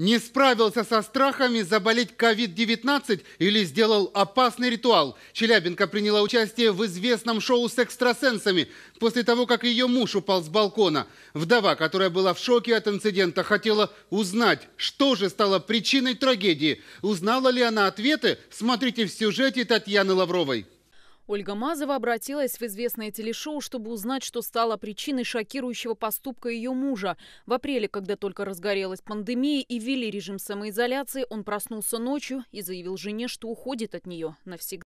не справился со страхами заболеть COVID-19 или сделал опасный ритуал. Челябинка приняла участие в известном шоу с экстрасенсами после того, как ее муж упал с балкона. Вдова, которая была в шоке от инцидента, хотела узнать, что же стало причиной трагедии. Узнала ли она ответы? Смотрите в сюжете Татьяны Лавровой. Ольга Мазова обратилась в известное телешоу, чтобы узнать, что стало причиной шокирующего поступка ее мужа. В апреле, когда только разгорелась пандемия и ввели режим самоизоляции, он проснулся ночью и заявил жене, что уходит от нее навсегда.